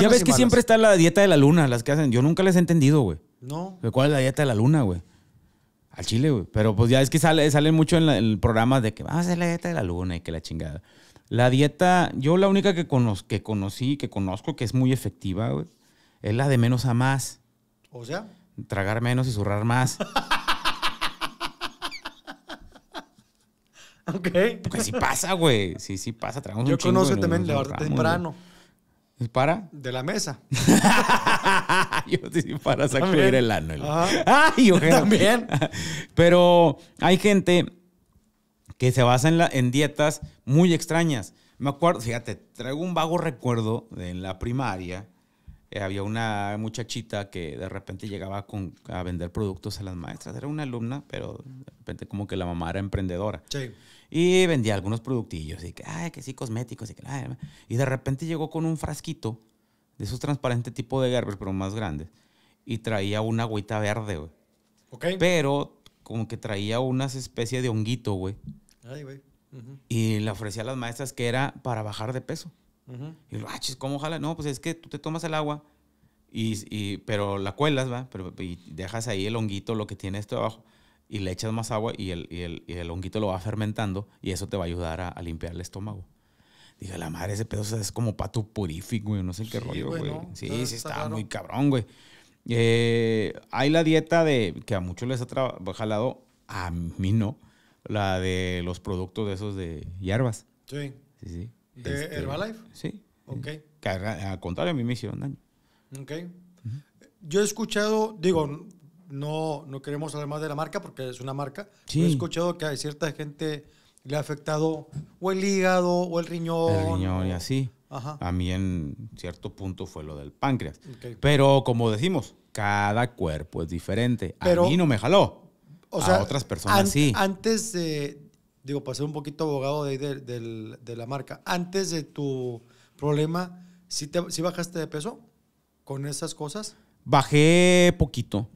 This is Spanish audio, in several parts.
ya ves que siempre está la dieta de la luna, las que hacen. Yo nunca les he entendido, güey. No. ¿Cuál es la dieta de la luna, güey? Al chile, güey. Pero pues ya es que sale, sale mucho en, el programa de que vamos a hacer la dieta de la luna y que la chingada. La dieta, yo la única que, que conocí, que conozco, que es muy efectiva, güey, es la de menos a más. O sea. Tragar menos y zurrar más. ok. Porque sí pasa, güey. Sí, sí pasa. yo un conozco de de temprano. ¿Para? De la mesa. yo sí, para sacudir el ano. Ay, yo También. Pero hay gente que se basa en, dietas muy extrañas. Me acuerdo, fíjate, traigo un vago recuerdo de en la primaria. Eh, había una muchachita que de repente llegaba con, a vender productos a las maestras. Era una alumna, pero de repente como que la mamá era emprendedora. Sí. Y vendía algunos productillos, y que, ay, que sí, cosméticos, y que, Y de repente llegó con un frasquito de esos transparentes tipo de Gerber, pero más grandes, y traía una agüita verde, güey. Pero como que traía unas especies de honguito, güey. Y le ofrecía a las maestras que era para bajar de peso. Y yo, ah, chis, ¿cómo jala? No, pues es que tú te tomas el agua, y, pero la cuelas, ¿va? Pero, y dejas ahí el honguito, lo que tiene esto abajo y le echas más agua y el, y honguito lo va fermentando y eso te va a ayudar a, limpiar el estómago. diga la madre, ese pedo es como pato purífico, güey. No sé qué rollo, güey. sí, sí, está, muy cabrón, güey. Eh, hay la dieta de que a muchos les ha jalado, a mí no, la de los productos de esos de hierbas. Sí. Sí, sí. ¿De este, Herbalife? Sí. Ok. Que, al contrario, a mí me hicieron daño. Ok. Yo he escuchado, digo, no, no queremos hablar más de la marca porque es una marca. Sí. he escuchado que hay cierta gente le ha afectado o el hígado o el riñón. El riñón y así. A mí en cierto punto fue lo del páncreas. Pero como decimos, cada cuerpo es diferente. a mí no me jaló. O a otras personas sí. Antes de, digo, para ser un poquito abogado de, la marca, antes de tu problema, si te, ¿sí bajaste de peso con esas cosas? Bajé poquito.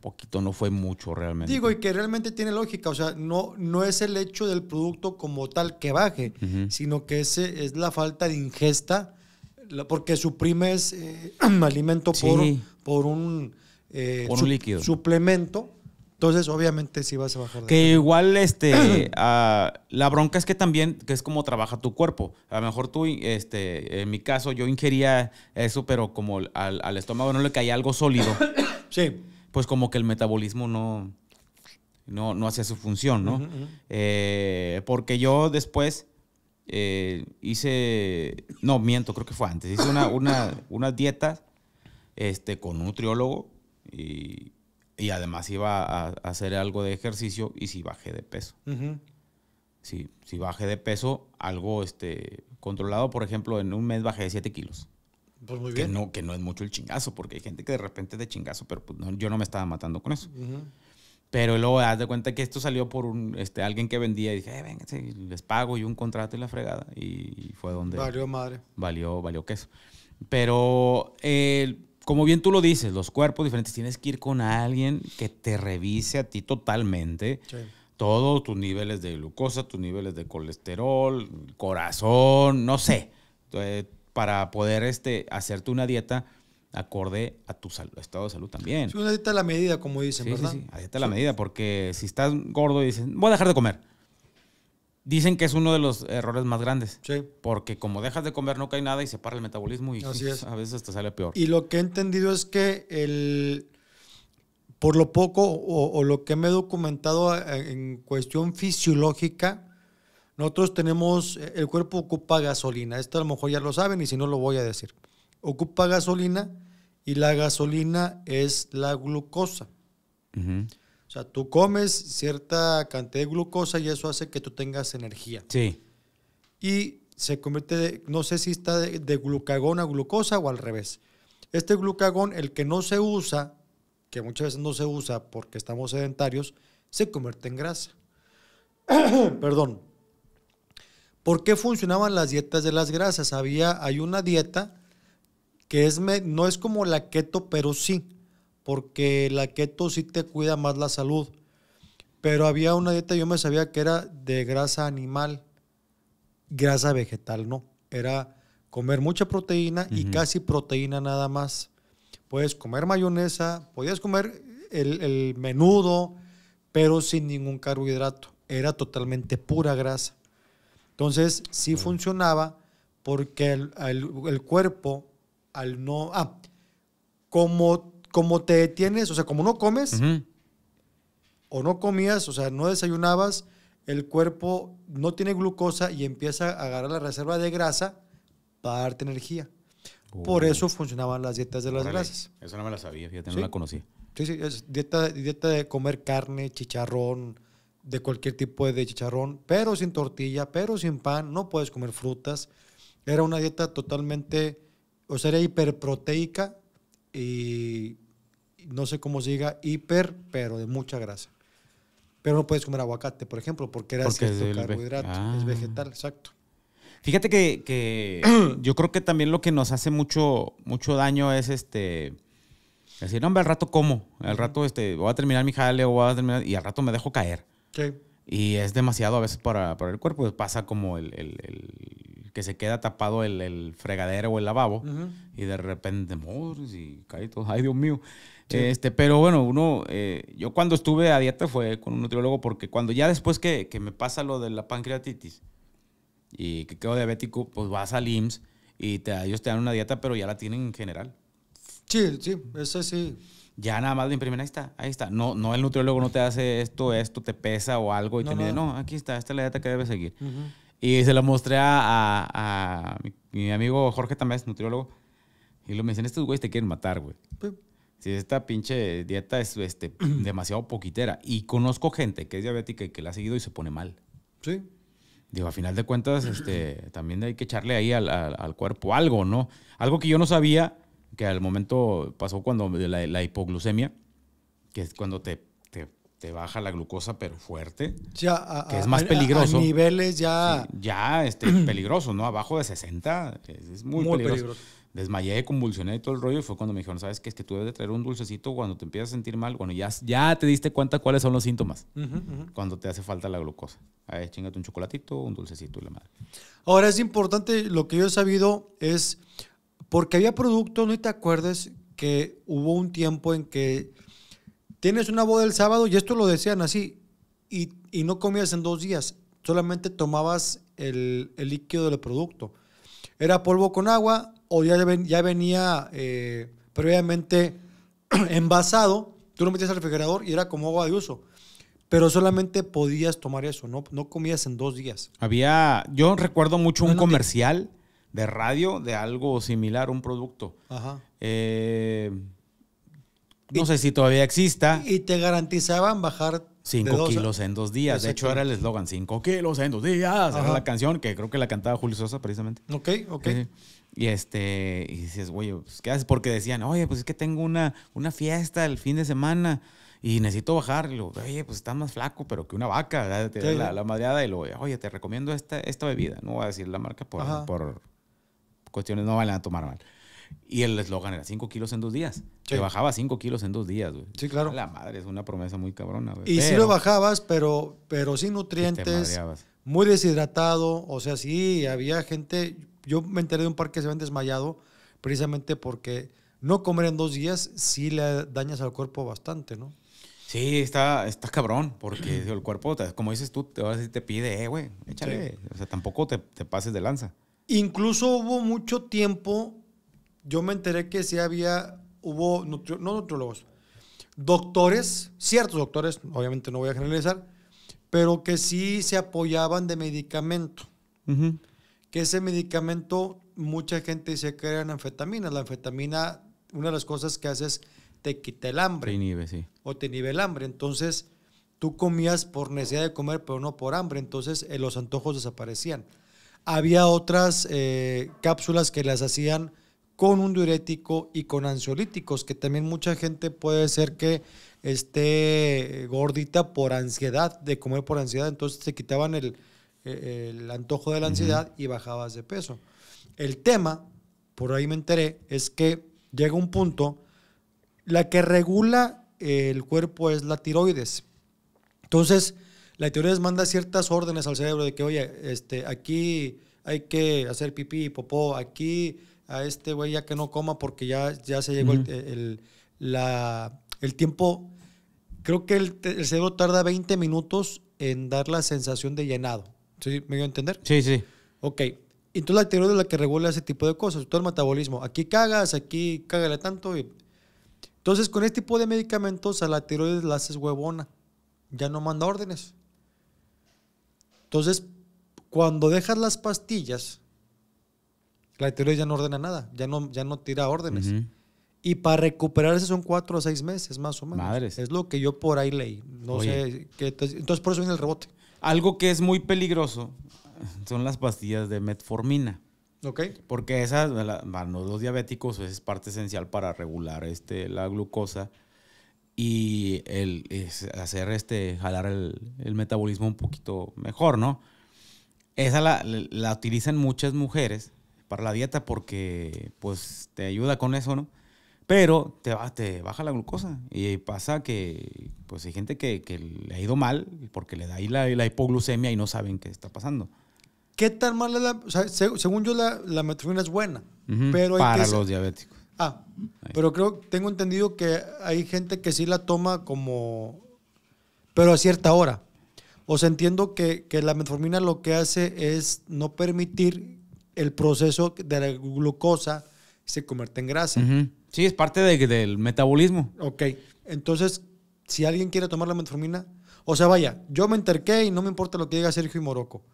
Poquito, no fue mucho realmente. Digo, y que realmente tiene lógica. O sea, no, no es el hecho del producto como tal que baje, sino que ese es la falta de ingesta, porque suprimes eh, alimento por, por un, eh, líquido. suplemento entonces, obviamente sí vas a bajar. que igual, este, ah, la bronca es que también, que es como trabaja tu cuerpo. A lo mejor tú, este, en mi caso, yo ingería eso, pero como al, estómago no le caía algo sólido. sí. Pues como que el metabolismo no, no, no hacía su función, ¿no? Eh, porque yo después eh, hice, no, miento, creo que fue antes, hice una, una, dieta este, con un nutriólogo y y además iba a, hacer algo de ejercicio y si sí bajé de peso. si, bajé de peso, algo este, controlado, por ejemplo, en un mes bajé de 7 kilos. Pues muy bien. Que no, que no es mucho el chingazo, porque hay gente que de repente es de chingazo, pero pues, yo no me estaba matando con eso. Pero luego haz de cuenta que esto salió por un, este, alguien que vendía y dije, eh, venga, les pago y un contrato y la fregada. Y, fue donde... Valió madre. Valió, valió queso. Pero eh, como bien tú lo dices, los cuerpos diferentes, tienes que ir con alguien que te revise a ti totalmente. Todos tus niveles de glucosa, tus niveles de colesterol, corazón, no sé, eh, para poder este, hacerte una dieta acorde a tu estado de salud también. una dieta a la medida, como dicen, ¿verdad? Sí, sí, dieta a la medida, porque si estás gordo y dices, voy a dejar de comer, Dicen que es uno de los errores más grandes. Porque como dejas de comer no cae nada y se para el metabolismo y a veces hasta sale peor. Y lo que he entendido es que el, por lo poco o, lo que me he documentado eh, en cuestión fisiológica, nosotros tenemos, eh, el cuerpo ocupa gasolina. Esto a lo mejor ya lo saben y si no lo voy a decir. Ocupa gasolina y la gasolina es la glucosa. Ajá. O sea, tú comes cierta cantidad de glucosa y eso hace que tú tengas energía. Sí. Y se convierte, no sé si está de, glucagón a glucosa o al revés. Este glucagón, el que no se usa, que muchas veces no se usa porque estamos sedentarios, se convierte en grasa. Perdón. ¿Por qué funcionaban las dietas de las grasas? Había, hay una dieta que es, no es como la keto, pero sí porque la keto sí te cuida más la salud. Pero había una dieta, yo me sabía que era de grasa animal, grasa vegetal, no. Era comer mucha proteína y casi proteína nada más. Puedes comer mayonesa, podías comer el, menudo, pero sin ningún carbohidrato. Era totalmente pura grasa. Entonces, sí funcionaba porque el, cuerpo, al no. Ah, como como te detienes, o sea, como no comes o no comías, o sea, no desayunabas, el cuerpo no tiene glucosa y empieza a agarrar la reserva de grasa para darte energía. Por eso funcionaban las dietas de las grasas. Eso no me la sabía, fíjate, no la conocía. Sí, sí, es dieta, dieta de comer carne, chicharrón, de cualquier tipo de chicharrón, pero sin tortilla, pero sin pan, no puedes comer frutas. Era una dieta totalmente, o sea, era hiperproteica, y no sé cómo se diga, hiper, pero de mucha grasa. Pero no puedes comer aguacate, por ejemplo, porque era es ah. vegetal, exacto. Fíjate que, yo creo que también lo que nos hace mucho, mucho daño es este decir, hombre, al rato como, al rato este, voy a terminar mi jale o voy a terminar, y al rato me dejo caer. Y es demasiado a veces para, para el cuerpo, pues pasa como el que se queda tapado el, el fregadero o el lavabo y de repente, morre y cae todo, ay Dios mío. Este, pero bueno, uno, eh, yo cuando estuve a dieta fue con un nutriólogo porque cuando ya después que, que me pasa lo de la pancreatitis y que quedo diabético, pues vas al IMSS y te, ellos te dan una dieta, pero ya la tienen en general. Sí, sí, eso sí. Ya nada más de imprimen, ahí está, ahí está. No, no el nutriólogo no te hace esto, esto, te pesa o algo y te mide, no. aquí está, esta es la dieta que debes seguir. Y se lo mostré a, mi, amigo Jorge también es nutriólogo. Y lo me dicen, estos güeyes te quieren matar, güey. Si pues, esta pinche dieta es este, demasiado poquitera. Y conozco gente que es diabética y que la ha seguido y se pone mal. Sí. Digo, a final de cuentas, este, también hay que echarle ahí al, cuerpo algo, ¿no? Algo que yo no sabía, que al momento pasó cuando la hipoglucemia, que es cuando te te baja la glucosa, pero fuerte. Ya, que es más peligroso. niveles ya. ya este, peligroso, ¿no? Abajo de 60 es, muy, peligroso. Desmayé, convulsioné y todo el rollo. Y fue cuando me dijeron, ¿sabes qué? Es que tú debes de traer un dulcecito cuando te empiezas a sentir mal. Bueno, ya, ya te diste cuenta cuáles son los síntomas cuando te hace falta la glucosa. A ver, chingate un chocolatito, un dulcecito y la madre. Ahora es importante, lo que yo he sabido es, porque había producto. no te acuerdes, que hubo un tiempo en que tienes una boda el sábado y esto lo decían así, y, no comías en dos días, solamente tomabas el, líquido del producto. Era polvo con agua o ya, ya venía eh, previamente envasado, tú lo metías al refrigerador y era como agua de uso. Pero solamente podías tomar eso, no, no comías en dos días. Había, yo recuerdo mucho un comercial de radio de algo similar, un producto. Ajá. Eh, no sé si todavía exista. Y te garantizaban bajar cinco kilos en dos días. De hecho, era el eslogan: cinco kilos en dos días. Era la canción que creo que la cantaba Julio Sosa precisamente. Ok, ok. Y este, y dices, güey, pues, ¿qué haces? Porque decían, oye, pues es que tengo una, una fiesta el fin de semana y necesito bajar. Y oye, pues estás más flaco, pero que una vaca, la, la, madreada. Y luego, oye, te recomiendo esta, esta bebida. No voy a decir la marca por, por cuestiones, no van a tomar mal. Y el eslogan era 5 kilos en dos días. Sí. Te bajaba 5 kilos en dos días, güey. Sí, claro. La madre, es una promesa muy cabrona, Y si sí lo bajabas, pero, pero sin nutrientes. muy deshidratado. O sea, sí, había gente. Yo me enteré de un par que se habían desmayado precisamente porque no comer en dos días sí le dañas al cuerpo bastante, ¿no? Sí, está, está cabrón, porque el cuerpo, como dices tú, te, ahora sí te pide, eh, güey, échale. O sea, tampoco te pases de lanza. Incluso hubo mucho tiempo yo me enteré que sí había, hubo, no nutriólogos, doctores, ciertos doctores, obviamente no voy a generalizar, pero que sí se apoyaban de medicamento. Que ese medicamento, mucha gente dice que eran anfetaminas. La anfetamina, una de las cosas que hace es te quita el hambre. Te inhibe, sí. O te inhibe el hambre. Entonces, tú comías por necesidad de comer, pero no por hambre. Entonces, eh, los antojos desaparecían. Había otras eh, cápsulas que las hacían con un diurético y con ansiolíticos, que también mucha gente puede ser que esté gordita por ansiedad, de comer por ansiedad, entonces se quitaban eh, el, antojo de la ansiedad y bajabas de peso. El tema, por ahí me enteré, es que llega un punto, la que regula eh, el cuerpo es la tiroides. Entonces, la tiroides manda ciertas órdenes al cerebro de que, oye, este, aquí hay que hacer pipí, popó, aquí a este güey ya que no coma porque ya, ya se llegó el, tiempo. Creo que el, cerebro tarda 20 minutos en dar la sensación de llenado. ¿Sí? ¿Me dio a entender? Sí, sí. Ok. Entonces la tiroides es la que regula ese tipo de cosas, todo el metabolismo. Aquí cagas, aquí cágale tanto. Entonces con este tipo de medicamentos a la tiroides la haces huevona. Ya no manda órdenes. Entonces, cuando dejas las pastillas, la teoría ya no ordena nada, ya no, ya no tira órdenes. Y para recuperarse son cuatro o seis meses más o menos. Madres. Es lo que yo por ahí leí. No sé. entonces por eso viene el rebote. Algo que es muy peligroso son las pastillas de metformina. Ok. Porque esas, bueno, los diabéticos pues, es parte esencial para regular este, la glucosa y el, hacer este, jalar el, metabolismo un poquito mejor, ¿no? Esa la, la utilizan muchas mujeres para la dieta porque pues te ayuda con eso, ¿no? Pero te, te baja la glucosa y pasa que pues hay gente que, le ha ido mal porque le da ahí la, hipoglucemia y no saben qué está pasando. ¿Qué tan mala la... según yo la, metformina es buena, pero... para los diabéticos. Ah, pero creo, tengo entendido que hay gente que sí la toma como... pero a cierta hora. O sea, entiendo que, que la metformina lo que hace es no permitir el proceso de la glucosa se convierte en grasa. Sí, es parte del metabolismo. Ok, entonces, si alguien quiere tomar la metformina, o sea, vaya, yo me enterqué y no me importa lo que diga Sergio y Morocco.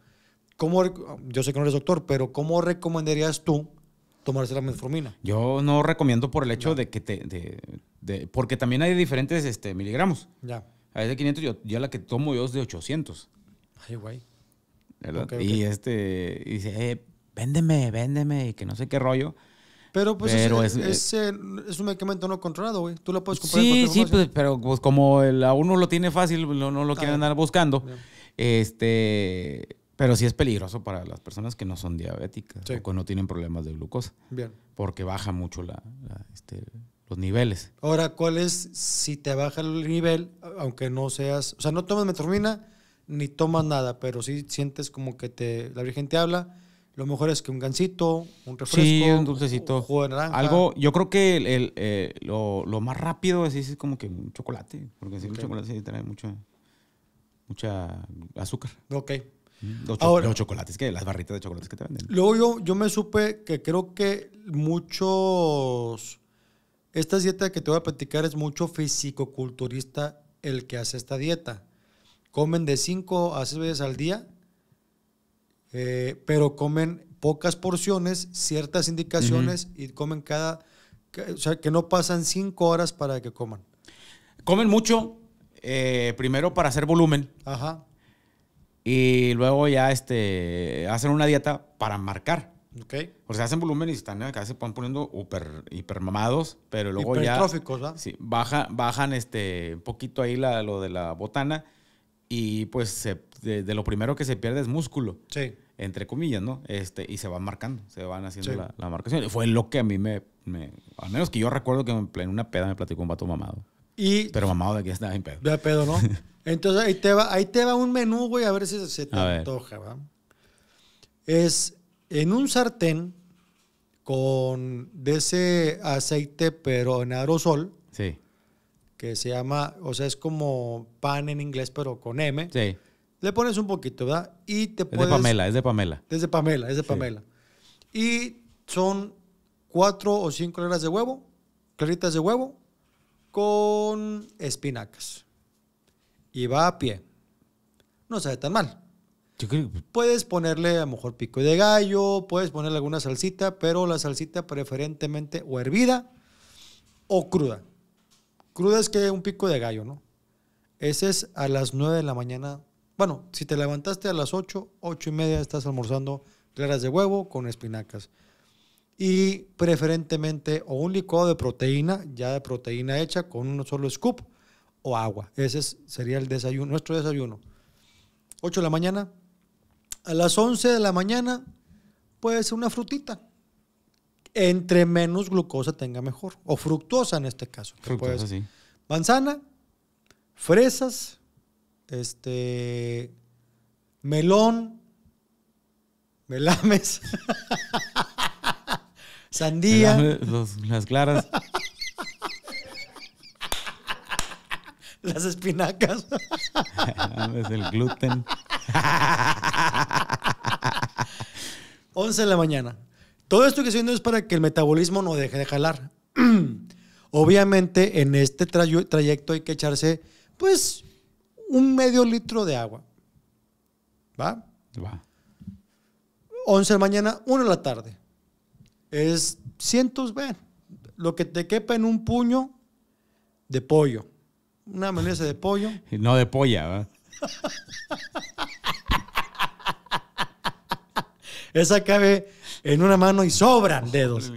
¿Cómo, yo sé que no eres doctor, pero ¿cómo recomendarías tú tomarse la metformina? Yo no recomiendo por el hecho de que te... porque también hay diferentes este, miligramos. Ya. A veces de 500, yo, yo, la que tomo yo es de 800. Ay, guay. ¿Verdad? Y este, y eh, véndeme, véndeme, y que no sé qué rollo. Pero pues es, eh, un medicamento no controlado, güey. Tú lo puedes comprar. Sí, sí, pues, pero pues, como el, a uno lo tiene fácil, pues, no, lo quieren andar buscando. Este, pero sí es peligroso para las personas que no son diabéticas o que no tienen problemas de glucosa. Bien. Porque baja mucho la, este, los niveles. Ahora, ¿cuál es si te baja el nivel, aunque no seas, o sea, no tomas metformina ni tomas nada, pero sí sientes como que te, la Virgen te habla? lo mejor es que un gansito, un refresco. un dulcecito. Algo, yo creo que el, eh, lo, más rápido es, es, como que un chocolate, porque si un chocolate sí trae mucha, azúcar. Ok. Mm, los, chocolates, que las barritas de chocolates que te venden. Luego yo, yo me supe que creo que muchos. Esta dieta que te voy a platicar es mucho fisicoculturista el que hace esta dieta. Comen de 5 a 6 veces al día eh, pero comen pocas porciones, ciertas indicaciones y comen cada, o sea, que no pasan cinco horas para que coman. Comen mucho, eh, primero para hacer volumen. Ajá. Y luego ya este, hacen una dieta para marcar. ok O sea, hacen volumen y están acá se van poniendo hiper, pero luego ya. ¿verdad? Sí, baja, bajan este, un poquito ahí lo de la botana y pues de, lo primero que se pierde es músculo. Sí. Entre comillas, ¿no? Este, y se van marcando, se van haciendo la, marcación. fue lo que a mí me, Al menos que yo recuerdo que en una peda me platicó un vato mamado. Y, Pero mamado de aquí estaba en pedo. De pedo, ¿no? Entonces ahí te va, ahí te va un menú, güey, a ver si se te antoja, ¿va? Es en un sartén con de ese aceite, pero en aerosol. Sí que se llama, o sea, es como pan en inglés, pero con M. Le pones un poquito, ¿verdad? Y te puedes... Es de Pamela, es de Pamela. Es de Pamela, es de Pamela. Y son cuatro o cinco claras de huevo, claritas de huevo, con espinacas. Y va a pie. No sabe tan mal. Puedes ponerle a lo mejor pico de gallo, puedes ponerle alguna salsita, pero la salsita preferentemente o hervida o cruda. Cruda es que un pico de gallo, ¿no? Ese es a las 9 de la mañana. Bueno, si te levantaste a las 8, 8 y media estás almorzando claras de huevo con espinacas. Y preferentemente o un licuado de proteína, ya de proteína hecha con un solo scoop o agua. Ese sería el desayuno, nuestro desayuno. 8 de la mañana. A las 11 de la mañana, ser una frutita entre menos glucosa tenga mejor. O fructosa en este caso. Fructosa, sí. Manzana, fresas, este, melón, melames, sandía. las claras. las espinacas. el gluten. 11 de la mañana. Todo esto que estoy haciendo es para que el metabolismo no deje de jalar. Obviamente, en este trayecto hay que echarse, pues, un medio litro de agua. ¿Va? Va. 11 de la mañana, 1 de la tarde. Es cientos, vean, lo que te quepa en un puño de pollo. Una mayonesa de pollo. No de polla, ¿verdad? Esa cabe en una mano y sobran dedos.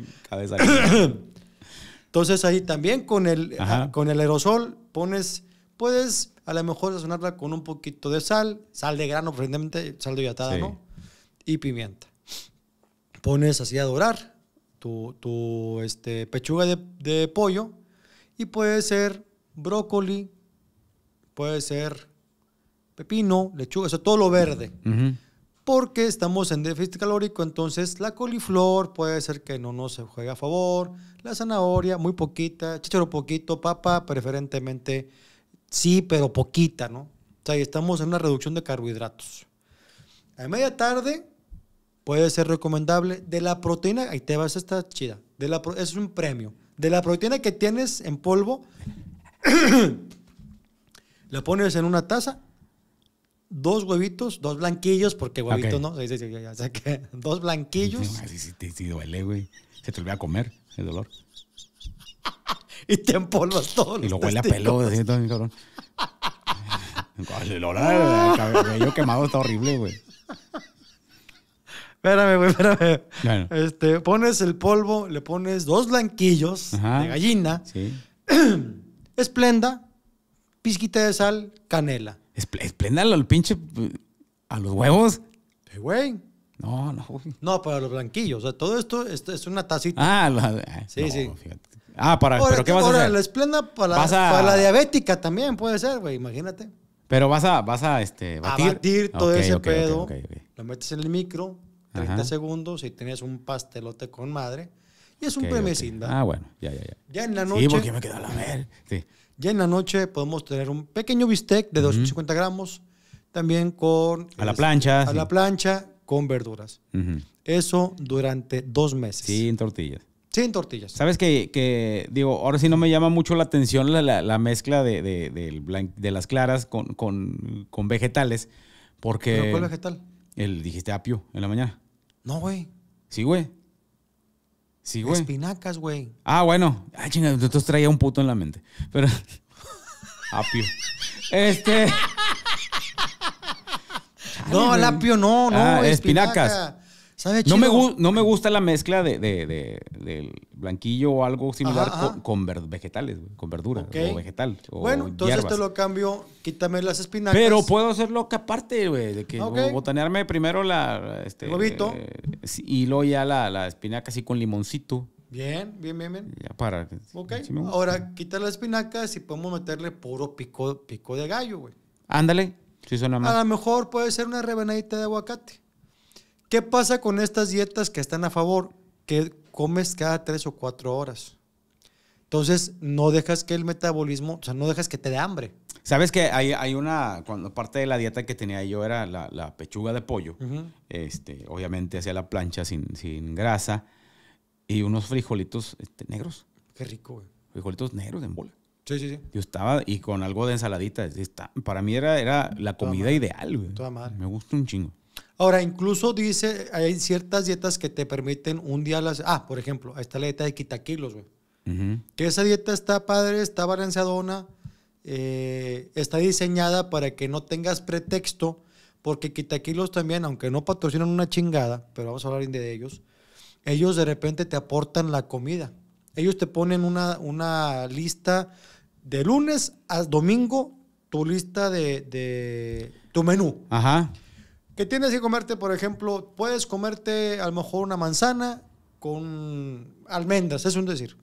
Entonces ahí también con el, con el aerosol pones, puedes a lo mejor sazonarla con un poquito de sal, sal de grano, preferentemente sal de hidratada, ¿no? Y pimienta. Pones así a dorar tu, este, pechuga de, pollo y puede ser brócoli, puede ser pepino, lechuga, o sea, todo lo verde. Ajá porque estamos en déficit calórico, entonces la coliflor puede ser que no nos juegue a favor, la zanahoria muy poquita, chichero poquito, papa preferentemente sí, pero poquita, ¿no? O sea, estamos en una reducción de carbohidratos. A media tarde puede ser recomendable de la proteína, ahí te vas a esta chida, de es un premio, de la proteína que tienes en polvo, la pones en una taza dos huevitos, dos blanquillos, porque huevitos no. Sí, sí, sí, ya, Dos blanquillos. Sí, sí, sí, sí, duele, güey. Se te olvida comer el dolor. y te empolvas todo. Y lo huele a pelo, así todo mi cabrón. El olor cabello quemado está horrible, güey. Espérame, güey, espérame. Bueno. Este, pones el polvo, le pones dos blanquillos de gallina. Sí. Esplenda, pizquita de sal, canela. Espléndalo al pinche. a los huevos. Eh, güey. No, no. No, para los blanquillos. O sea, todo esto, esto es una tacita. Ah, sí, sí. Ah, para. ¿Pero qué vas a hacer? la esplenda para, para la diabética también puede ser, güey. Imagínate. Pero vas a, vas a, este, batir. A batir todo ese pedo. lo metes en el micro, 30 segundos, y tienes un pastelote con madre. Y es un premicinda. Ah, bueno, ya, ya, ya. Ya en la noche. Sí, porque me quedó la ver. Sí. Ya en la noche podemos tener un pequeño bistec de 250 gramos, también con... A la este, plancha. A la plancha con verduras. Eso durante dos meses. Sin tortillas. Sí, en tortillas. Sabes que, digo, ahora sí no me llama mucho la atención la, mezcla de, de, las claras con, vegetales, porque... ¿Pero cuál vegetal? El, dijiste apio en la mañana. No, güey. Sí, güey. Sí, güey. Espinacas, güey. Ah, bueno. Ah, chingada, entonces traía un puto en la mente. Pero. Apio. Este. no, el apio no, no. Ah, espinacas. No me, gusta la mezcla de, del blanquillo o algo similar Con, vegetales, con verdura o vegetal. bueno, entonces esto lo cambio, quítame las espinacas. Pero puedo hacerlo que aparte, güey, de que ah, botanearme primero la... Este, y luego ya la, espinaca así con limoncito. Bien, bien, bien, bien. para. Ok. Ahora, quita las espinacas y podemos meterle puro pico, pico de gallo, güey. Ándale. si suena más. A lo mejor puede ser una rebanadita de aguacate. ¿Qué pasa con estas dietas que están a favor? Que comes cada tres o cuatro horas. Entonces, no dejas que el metabolismo, o sea, no dejas que te dé hambre. Sabes que hay, una, cuando parte de la dieta que tenía yo era la, pechuga de pollo, este, obviamente hacía la plancha sin, sin grasa y unos frijolitos este, negros. Qué rico, güey. Frijolitos negros en bola. Sí, sí, sí. Yo estaba, y con algo de ensaladita. para mí era, era la comida ideal, güey. Me gusta un chingo. Ahora, incluso dice, hay ciertas dietas que te permiten un día las... Ah, por ejemplo, ahí está la dieta de quitaquilos, güey. Que esa dieta está padre, está balanceadona, eh, está diseñada para que no tengas pretexto, porque quitaquilos también, aunque no patrocinan una chingada, pero vamos a hablar de ellos, ellos de repente te aportan la comida. Ellos te ponen una, una lista de lunes a domingo, tu lista de, de tu menú. Ajá. Qué tienes que comerte, por ejemplo, puedes comerte a lo mejor una manzana con almendras, es un decir.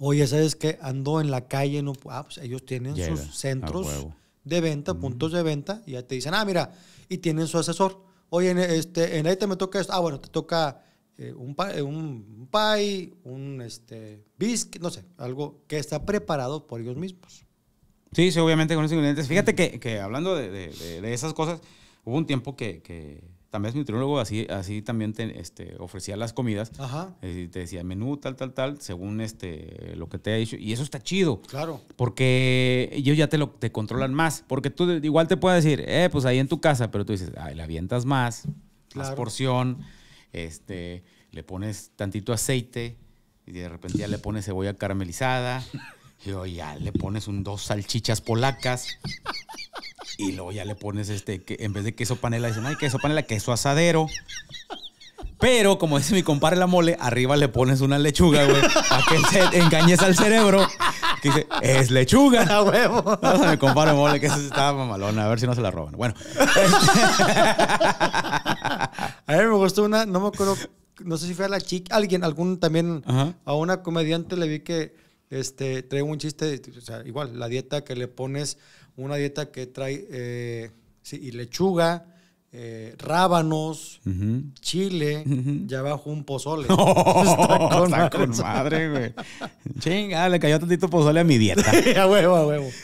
Oye, ¿sabes que Ando en la calle, no, ah, pues, ellos tienen sus centros de venta, puntos de venta, y ya te dicen, ah, mira, y tienen su asesor. Oye, en, este, en me toca esto. Ah, bueno, te toca eh, eh, un, pie, un, pie, este, no sé, algo que está preparado por ellos mismos. Sí, sí, obviamente con esos ingredientes. Fíjate que, hablando de, de esas cosas, Hubo un tiempo que, también es nutriólogo, así, así también te, este, ofrecía las comidas. Ajá. Eh, te decía menú, tal, tal, tal, según este, lo que te ha dicho. Y eso está chido. Claro. Porque ellos ya te, lo, controlan más. Porque tú igual te puedes decir, eh, pues ahí en tu casa, pero tú dices, ay, le avientas más, más porción, este, le pones tantito aceite y de repente ya le pones cebolla caramelizada. Y ya le pones un dos salchichas polacas. Y luego ya le pones este, que en vez de queso panela, dicen, ay, queso panela, queso asadero. Pero, como dice mi compadre la mole, arriba le pones una lechuga, güey, para que se engañes al cerebro. Que dice, es lechuga. A huevo. No, mi compadre mole, que eso estaba mamalona, a ver si no se la roban. Bueno. a mí me gustó una, no me acuerdo, no sé si fue a la chica, alguien, algún también, a una comediante le vi que este, trae un chiste, o sea, igual, la dieta que le pones una dieta que trae eh, sí, y lechuga, eh, rábanos, chile, ya bajo un pozole. está con, madre, güey. Chinga, le cayó tantito pozole a mi dieta. a huevo, a huevo.